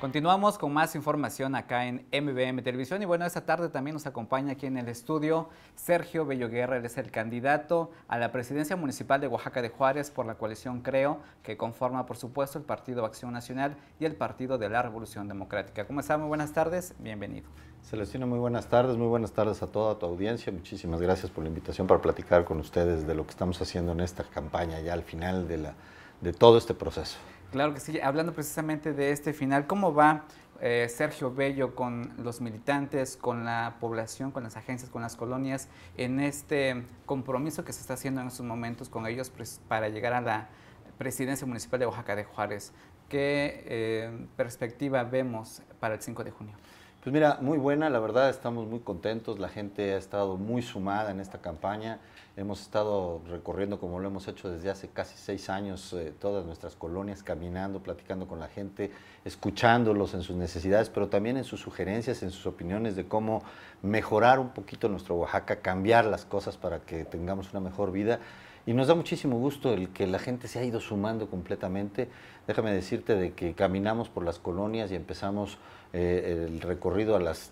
Continuamos con más información acá en MBM Televisión y bueno, esta tarde también nos acompaña aquí en el estudio Sergio Bello Guerra, él es el candidato a la presidencia municipal de Oaxaca de Juárez por la coalición Creo, que conforma por supuesto el Partido Acción Nacional y el Partido de la Revolución Democrática. ¿Cómo está? Muy buenas tardes, bienvenido. Celestino, muy buenas tardes, muy buenas tardes a toda tu audiencia, muchísimas gracias por la invitación para platicar con ustedes de lo que estamos haciendo en esta campaña ya al final de, la, de todo este proceso. Claro que sí, hablando precisamente de este final, ¿cómo va eh, Sergio Bello con los militantes, con la población, con las agencias, con las colonias, en este compromiso que se está haciendo en estos momentos con ellos para llegar a la presidencia municipal de Oaxaca de Juárez? ¿Qué eh, perspectiva vemos para el 5 de junio? Pues mira, muy buena, la verdad estamos muy contentos, la gente ha estado muy sumada en esta campaña, hemos estado recorriendo como lo hemos hecho desde hace casi seis años eh, todas nuestras colonias, caminando, platicando con la gente, escuchándolos en sus necesidades, pero también en sus sugerencias, en sus opiniones de cómo mejorar un poquito nuestro Oaxaca, cambiar las cosas para que tengamos una mejor vida. Y nos da muchísimo gusto el que la gente se ha ido sumando completamente. Déjame decirte de que caminamos por las colonias y empezamos eh, el recorrido a las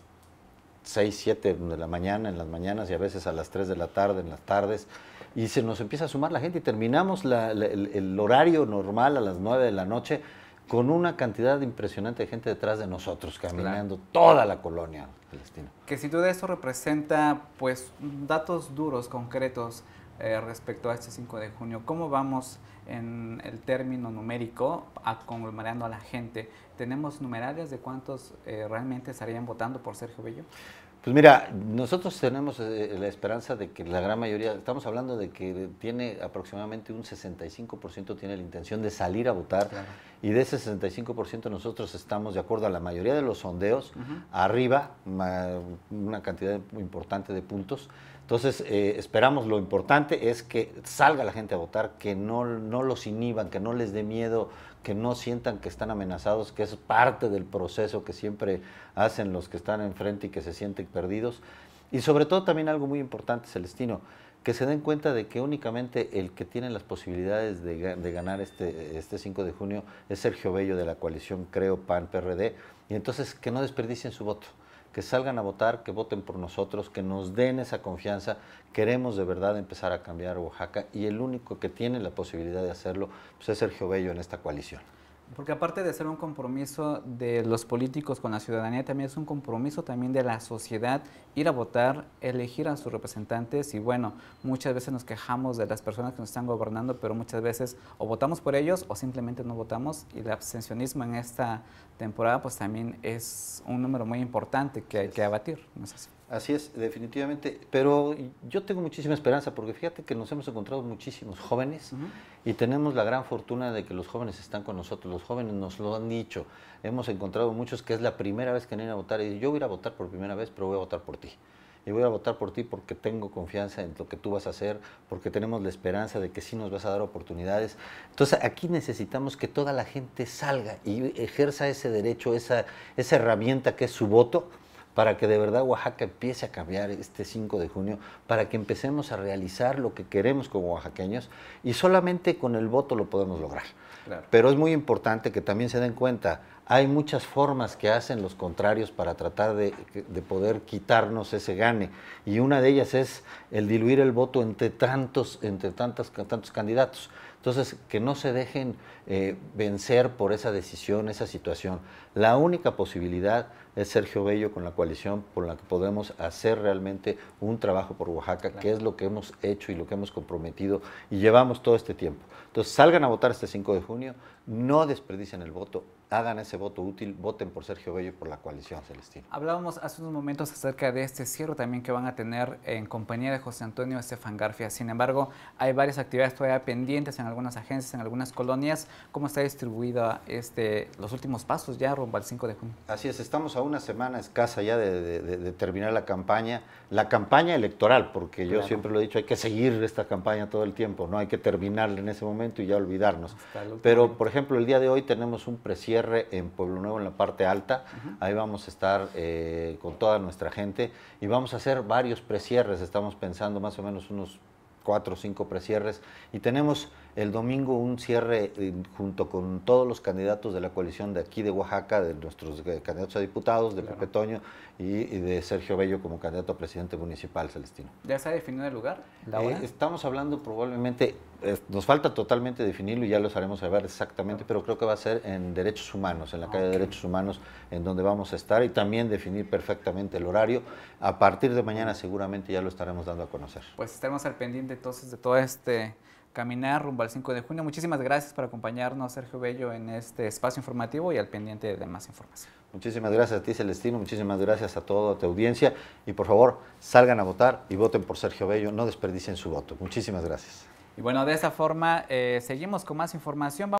6, 7 de la mañana, en las mañanas y a veces a las 3 de la tarde, en las tardes. Y se nos empieza a sumar la gente y terminamos el, horario normal a las 9 de la noche con una cantidad impresionante de gente detrás de nosotros, caminando toda la colonia palestina. Que sin duda eso representa pues datos duros, concretos eh, respecto a este 5 de junio. ¿Cómo vamos en el término numérico a conglomerando a la gente? ¿Tenemos numerales de cuántos eh, realmente estarían votando por Sergio Bello? Pues mira, nosotros tenemos eh, la esperanza de que la gran mayoría, estamos hablando de que tiene aproximadamente un 65% tiene la intención de salir a votar y de ese 65% nosotros estamos, de acuerdo a la mayoría de los sondeos, arriba, una cantidad importante de puntos. Entonces, eh, esperamos, lo importante es que salga la gente a votar, que no, no los inhiban, que no les dé miedo, que no sientan que están amenazados, que es parte del proceso que siempre hacen los que están enfrente y que se sienten perdidos. Y sobre todo también algo muy importante, Celestino, que se den cuenta de que únicamente el que tiene las posibilidades de, ganar este, este 5 de junio es Sergio Bello de la coalición Creo PAN PRD, y entonces que no desperdicien su voto que salgan a votar, que voten por nosotros, que nos den esa confianza. Queremos de verdad empezar a cambiar Oaxaca y el único que tiene la posibilidad de hacerlo pues, es Sergio Bello en esta coalición. Porque aparte de ser un compromiso de los políticos con la ciudadanía, también es un compromiso también de la sociedad ir a votar, elegir a sus representantes y bueno, muchas veces nos quejamos de las personas que nos están gobernando, pero muchas veces o votamos por ellos o simplemente no votamos y el abstencionismo en esta temporada pues también es un número muy importante que hay que abatir. ¿no es así? Así es, definitivamente. Pero yo tengo muchísima esperanza porque fíjate que nos hemos encontrado muchísimos jóvenes y tenemos la gran fortuna de que los jóvenes están con nosotros. Los jóvenes nos lo han dicho. Hemos encontrado muchos que es la primera vez que vienen a votar y yo voy a votar por primera vez, pero voy a votar por ti. Y voy a votar por ti porque tengo confianza en lo que tú vas a hacer, porque tenemos la esperanza de que sí nos vas a dar oportunidades. Entonces aquí necesitamos que toda la gente salga y ejerza ese derecho, esa, esa herramienta que es su voto para que de verdad Oaxaca empiece a cambiar este 5 de junio, para que empecemos a realizar lo que queremos como oaxaqueños y solamente con el voto lo podemos lograr. Pero es muy importante que también se den cuenta, hay muchas formas que hacen los contrarios para tratar de, poder quitarnos ese gane. Y una de ellas es el diluir el voto entre tantos, entre tantas, tantos candidatos. Entonces, que no se dejen eh, vencer por esa decisión, esa situación. La única posibilidad es Sergio Bello con la coalición por la que podemos hacer realmente un trabajo por Oaxaca, que es lo que hemos hecho y lo que hemos comprometido y llevamos todo este tiempo. Entonces salgan a votar este 5 de junio, no desperdicien el voto, hagan ese voto útil, voten por Sergio Bello y por la coalición Celestina. Hablábamos hace unos momentos acerca de este cierre también que van a tener en compañía de José Antonio Estefan Garfia. Sin embargo, hay varias actividades todavía pendientes en algunas agencias, en algunas colonias. ¿Cómo está distribuida este, los últimos pasos ya rumbo al 5 de junio? Así es, estamos a una semana escasa ya de, terminar la campaña, la campaña electoral, porque yo siempre lo he dicho, hay que seguir esta campaña todo el tiempo, no hay que terminarla en ese momento y ya olvidarnos. Pero, por por ejemplo, el día de hoy tenemos un precierre en Pueblo Nuevo, en la parte alta. Ahí vamos a estar eh, con toda nuestra gente y vamos a hacer varios precierres. Estamos pensando más o menos unos cuatro o cinco precierres y tenemos el domingo un cierre eh, junto con todos los candidatos de la coalición de aquí de Oaxaca, de nuestros eh, candidatos a diputados, de Pepe Toño y, de Sergio Bello como candidato a presidente municipal, Celestino. ¿Ya se ha definido el lugar? Eh, estamos hablando probablemente, nos falta totalmente definirlo y ya lo haremos saber exactamente, pero creo que va a ser en Derechos Humanos, en la calle de Derechos Humanos, en donde vamos a estar y también definir perfectamente el horario. A partir de mañana mm. seguramente ya lo estaremos dando a conocer. Pues estaremos al pendiente entonces de todo este caminar rumbo al 5 de junio. Muchísimas gracias por acompañarnos, Sergio Bello, en este espacio informativo y al pendiente de más información. Muchísimas gracias a ti, Celestino. Muchísimas gracias a toda tu audiencia. Y por favor, salgan a votar y voten por Sergio Bello. No desperdicien su voto. Muchísimas gracias. Y bueno, de esta forma eh, seguimos con más información.